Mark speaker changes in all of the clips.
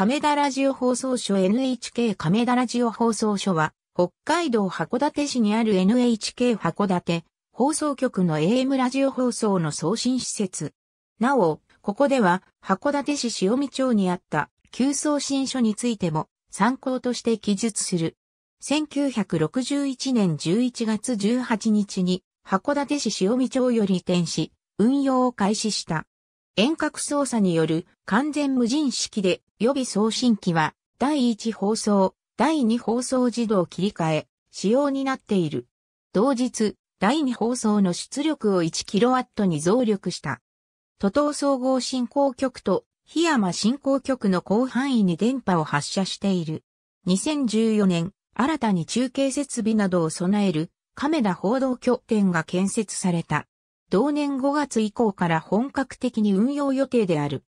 Speaker 1: 亀田ラジオ放送所 NHK 亀田ラジオ放送所は、北海道函館市にある NHK 函館放送局の AM ラジオ放送の送信施設。なお、ここでは、函館市潮見町にあった旧送信所についても参考として記述する。1961年11月18日に、函館市潮見町より移転し、運用を開始した。遠隔操作による完全無人式で予備送信機は第1放送、第2放送自動切り替え、仕様になっている。同日、第2放送の出力を 1kW に増力した。都東総合振興局と檜山振興局の広範囲に電波を発射している。2014年、新たに中継設備などを備える亀田報道拠点が建設された。同年5月以降から本格的に運用予定である。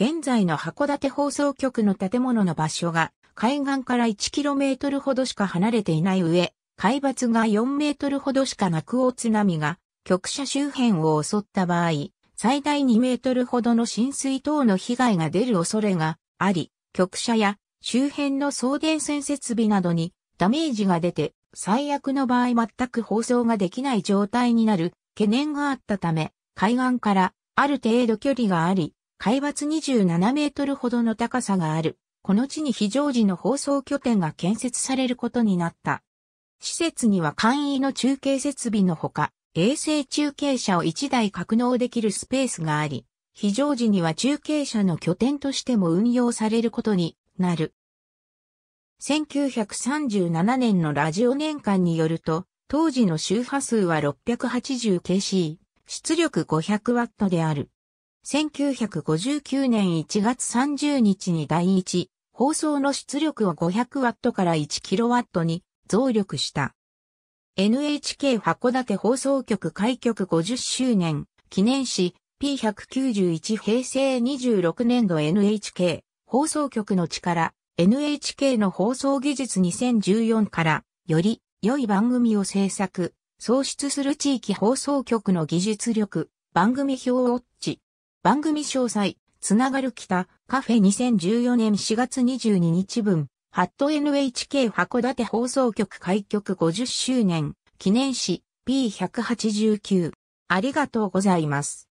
Speaker 1: 現在の函館放送局の建物の場所が海岸から 1km ほどしか離れていない上、海抜が4メートルほどしかなく大津波が局舎周辺を襲った場合、最大2メートルほどの浸水等の被害が出る恐れがあり、局舎や周辺の送電線設備などにダメージが出て、最悪の場合全く放送ができない状態になる懸念があったため、海岸からある程度距離があり、海抜27メートルほどの高さがある、この地に非常時の放送拠点が建設されることになった。施設には簡易の中継設備のほか、衛星中継車を1台格納できるスペースがあり、非常時には中継車の拠点としても運用されることになる。1937年のラジオ年間によると、当時の周波数は 680kc、出力 500W である。1959年1月30日に第1放送の出力を 500W から 1kW に増力した。NHK 函館放送局開局50周年記念し P191 平成26年度 NHK 放送局の力 NHK の放送技術2014からより良い番組を制作、創出する地域放送局の技術力、番組表ウォッチ、番組詳細、つながる北、カフェ2014年4月22日分、ハット NHK 函館放送局開局50周年、記念誌 P189。ありがとうございます。